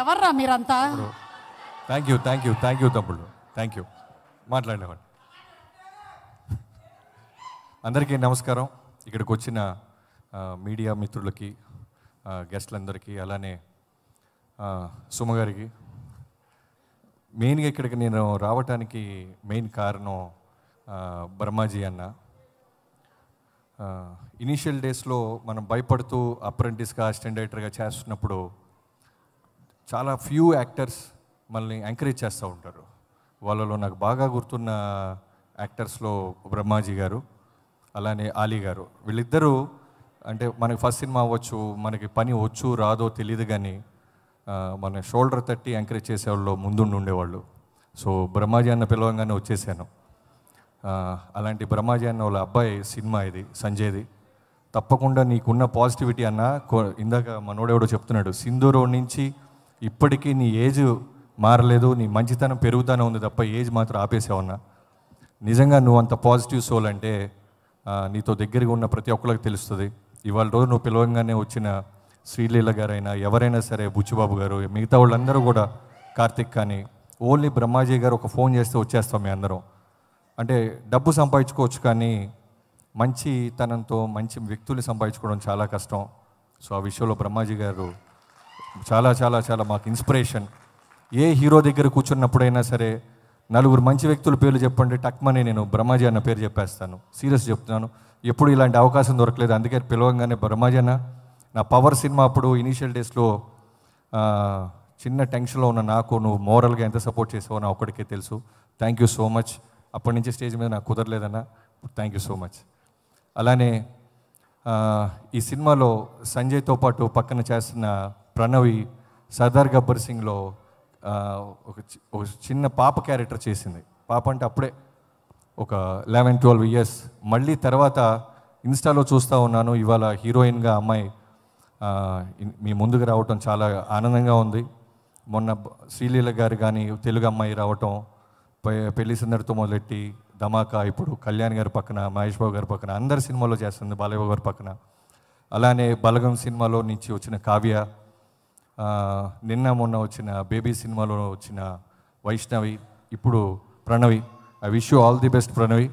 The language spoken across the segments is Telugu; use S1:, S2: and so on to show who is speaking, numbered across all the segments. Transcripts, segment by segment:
S1: ఎవర్రా మీరంతా thank you thank you thank you తమ్ముళ్ళు థ్యాంక్ యూ మాట్లాడినవాడు అందరికీ నమస్కారం ఇక్కడికి వచ్చిన మీడియా మిత్రులకి గెస్ట్లందరికీ అలానే సుమగారికి మెయిన్గా ఇక్కడికి నేను రావటానికి మెయిన్ కారణం బ్రహ్మాజీ అన్న ఇనీషియల్ డేస్లో మనం భయపడుతూ అప్రెంటిస్గా అసిస్టెంట్ డైరెక్టర్గా చేస్తున్నప్పుడు చాలా ఫ్యూ యాక్టర్స్ మనల్ని ఎంకరేజ్ చేస్తూ ఉంటారు వాళ్ళలో నాకు బాగా గుర్తున్న యాక్టర్స్లో బ్రహ్మాజీ గారు అలానే ఆలీ గారు వీళ్ళిద్దరూ అంటే మనకి ఫస్ట్ సినిమా అవ్వచ్చు మనకి పని వచ్చు రాదో తెలియదు కానీ మన షోల్డర్ తట్టి ఎంకరేజ్ చేసేవాళ్ళు ముందుండి ఉండేవాళ్ళు సో బ్రహ్మాజీ అన్న పిలవంగానే వచ్చేసాను అలాంటి బ్రహ్మాజీ అన్న వాళ్ళ అబ్బాయి సినిమా ఇది సంజయ్ది తప్పకుండా నీకున్న పాజిటివిటీ అన్న ఇందాక మనోడెవడో చెప్తున్నాడు సింధూరు నుంచి ఇప్పటికీ నీ ఏజ్ మారలేదు నీ మంచితనం పెరుగుతూనే ఉంది తప్ప ఏజ్ మాత్రం ఆపేసేవన్నా నిజంగా నువ్వు అంత పాజిటివ్ సోల్ అంటే నీతో దగ్గరగా ఉన్న ప్రతి ఒక్కరికి తెలుస్తుంది ఇవాళ రోజు నువ్వు పిలవంగానే వచ్చిన శ్రీలీల గారైనా ఎవరైనా సరే బుచ్చిబాబు గారు మిగతా వాళ్ళందరూ కూడా కార్తిక్ కానీ ఓన్లీ బ్రహ్మాజీ గారు ఒక ఫోన్ చేస్తే వచ్చేస్తాం మీ అందరం అంటే డబ్బు సంపాదించుకోవచ్చు కానీ మంచి తనంతో మంచి వ్యక్తులు సంపాదించుకోవడం చాలా కష్టం సో ఆ విషయంలో బ్రహ్మాజీ గారు చాలా చాలా చాలా మాకు ఇన్స్పిరేషన్ ఏ హీరో దగ్గర కూర్చున్నప్పుడైనా సరే నలుగురు మంచి వ్యక్తుల పేర్లు చెప్పండి టక్మని నేను బ్రహ్మాజీ అన్న పేరు చెప్పేస్తాను సీరియస్ చెప్తున్నాను ఎప్పుడు ఇలాంటి అవకాశం దొరకలేదు అందుకే పిలవంగానే అన్న నా పవర్ సినిమా అప్పుడు ఇనీషియల్ డేస్లో చిన్న టెన్షన్లో ఉన్న నాకు నువ్వు మోరల్గా ఎంత సపోర్ట్ చేసావో నా ఒక్కడికే తెలుసు థ్యాంక్ యూ సో మచ్ అప్పటి నుంచి స్టేజ్ మీద నాకు కుదరలేదన్న థ్యాంక్ యూ సో మచ్ అలానే ఈ సినిమాలో సంజయ్తో పాటు పక్కన చేస్తున్న ప్రణవి సర్దార్ గబ్బర్ సింగ్లో ఒక ఒక చిన్న పాప క్యారెక్టర్ చేసింది పాప అంటే అప్పుడే ఒక లెవెన్ ట్వెల్వ్ ఇయర్స్ మళ్ళీ తర్వాత ఇన్స్టాలో చూస్తూ ఉన్నాను ఇవాళ హీరోయిన్గా అమ్మాయి మీ ముందుకు రావటం చాలా ఆనందంగా ఉంది మొన్న శ్రీలీల గారు కానీ తెలుగు అమ్మాయి రావటం పెళ్లి సందర్తో మొదలెట్టి ధమాకా ఇప్పుడు కళ్యాణ్ గారి పక్కన మహేష్ బాబు గారి పక్కన అందరి సినిమాలో చేస్తుంది బాలయ్య గారి పక్కన అలానే బలగం సినిమాలో నుంచి వచ్చిన కావ్య నిన్న మొన్న వచ్చిన బేబీ సినిమాలో వచ్చిన వైష్ణవి ఇప్పుడు Pranavi I wish you all the best Pranavi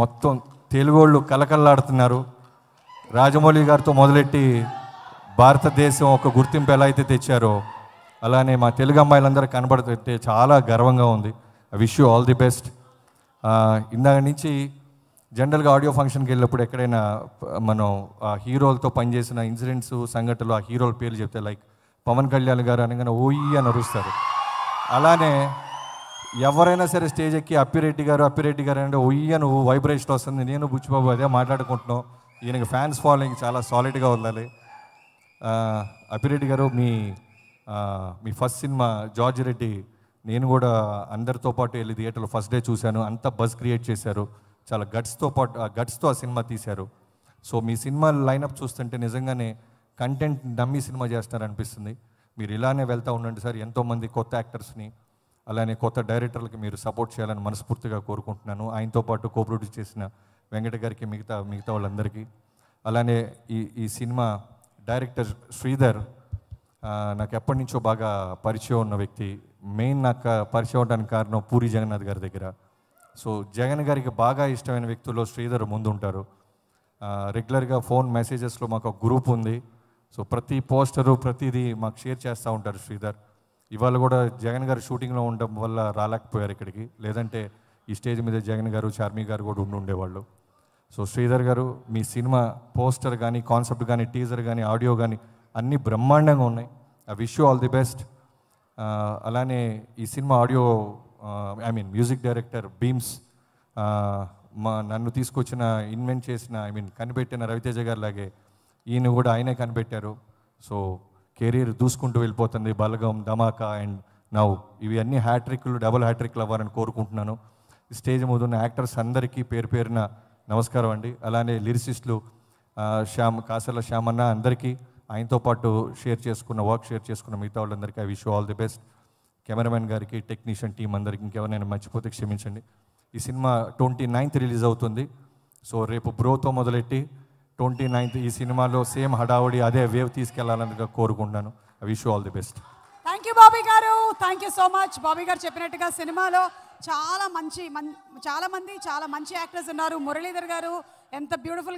S1: మొత్తం తెలుగు వాళ్ళు కలకల్లాడుతున్నారు రాజమౌళి గారితో మొదలెట్టి భారతదేశం ఒక గుర్తింపు ఎలా అయితే తెచ్చారో అలానే మా తెలుగు అమ్మాయిలందరూ కనబడుతుంటే చాలా గర్వంగా ఉంది I wish you all the best ఇందాక నుంచి జనరల్గా ఆడియో ఫంక్షన్కి వెళ్ళినప్పుడు ఎక్కడైనా మనం ఆ హీరోలతో పనిచేసిన ఇన్సిడెంట్స్ సంఘటనలు ఆ హీరోల పేర్లు చెప్తే లైక్ పవన్ కళ్యాణ్ గారు అనగానే ఓయి అని అరుస్తారు అలానే ఎవరైనా సరే స్టేజ్ ఎక్కి అప్పిరెడ్డి గారు అప్పిరెడ్డి గారు అంటే ఒయ్య నువ్వు వైబ్రేషన్ వస్తుంది నేను బుచ్చిబాబు అదే మాట్లాడుకుంటున్నాం ఈయనకి ఫ్యాన్స్ ఫాలోయింగ్ చాలా సాలిడ్గా ఉండాలి అప్పిరెడ్డి గారు మీ మీ ఫస్ట్ సినిమా జార్జ్ రెడ్డి నేను కూడా అందరితో పాటు వెళ్ళి థియేటర్లో ఫస్ట్ డే చూశాను అంత బజ్ క్రియేట్ చేశారు చాలా గట్స్తో పాటు గట్స్తో ఆ సినిమా తీశారు సో మీ సినిమా లైనప్ చూస్తుంటే నిజంగానే కంటెంట్ డమ్మీ సినిమా చేస్తున్నారనిపిస్తుంది మీరు ఇలానే వెళ్తూ ఉండండి సార్ ఎంతోమంది కొత్త యాక్టర్స్ని అలానే కొత్త డైరెక్టర్లకి మీరు సపోర్ట్ చేయాలని మనస్ఫూర్తిగా కోరుకుంటున్నాను ఆయనతో పాటు ప్రొడ్యూస్ చేసిన వెంకట గారికి మిగతా మిగతా వాళ్ళందరికీ అలానే ఈ ఈ సినిమా డైరెక్టర్ శ్రీధర్ నాకు ఎప్పటి నుంచో బాగా పరిచయం ఉన్న వ్యక్తి మెయిన్ నాకు పరిచయం అవడానికి కారణం పూరి జగన్నాథ్ గారి దగ్గర సో జగన్ గారికి బాగా ఇష్టమైన వ్యక్తుల్లో శ్రీధర్ ముందు ఉంటారు రెగ్యులర్గా ఫోన్ మెసేజెస్లో మాకు ఒక గ్రూప్ ఉంది సో ప్రతి పోస్టరు ప్రతిదీ మాకు షేర్ చేస్తూ ఉంటారు శ్రీధర్ ఇవాళ కూడా జగన్ గారు షూటింగ్లో ఉండడం వల్ల రాలేకపోయారు ఇక్కడికి లేదంటే ఈ స్టేజ్ మీద జగన్ గారు చార్మి గారు కూడా ఉండి ఉండేవాళ్ళు సో శ్రీధర్ గారు మీ సినిమా పోస్టర్ కానీ కాన్సెప్ట్ కానీ టీజర్ కానీ ఆడియో కానీ అన్నీ బ్రహ్మాండంగా ఉన్నాయి I wish you all the best అలానే ఈ సినిమా audio I mean music director Bheems మా నన్ను తీసుకొచ్చిన ఇన్వెంట్ చేసిన ఐ మీన్ కనిపెట్టిన రవితేజ గారు లాగే ఈయన కూడా ఆయనే కనిపెట్టారు సో కెరీర్ దూసుకుంటూ వెళ్ళిపోతుంది బలగం ధమాకా అండ్ నవ్ ఇవి అన్ని హ్యాట్రిక్లు డబుల్ హ్యాట్రిక్లు అవ్వాలని కోరుకుంటున్నాను స్టేజ్ మీద ఉన్న యాక్టర్స్ అందరికీ పేరు పేరున నమస్కారం అండి అలానే లిరిసిస్టులు శ్యామ్ కాసర్ల శ్యామ్ అన్న అందరికీ ఆయనతో పాటు షేర్ చేసుకున్న వర్క్ షేర్ చేసుకున్న మిగతా వాళ్ళందరికీ I wish you all the best cameraman గారికి టెక్నీషియన్ టీం అందరికి ఇంకెవరైనా మర్చిపోతే క్షమించండి ఈ సినిమా ట్వంటీ నైన్త్ రిలీజ్ అవుతుంది సో రేపు బ్రోతో మొదలెట్టి ట్వంటీ నైన్త్ ఈ సినిమాలో సేమ్ హడావుడి అదే వేవ్ తీసుకెళ్లాలని కోరుకుంటున్నాను wish all the best thank you Bobby garu thank you so much Bobby garu చెప్పినట్టుగా సినిమాలో చాలా మంచి మన్ చాలా మంది చాలా మంచి యాక్టర్స్ ఉన్నారు మురళీధర్ గారు ఎంత బ్యూటిఫుల్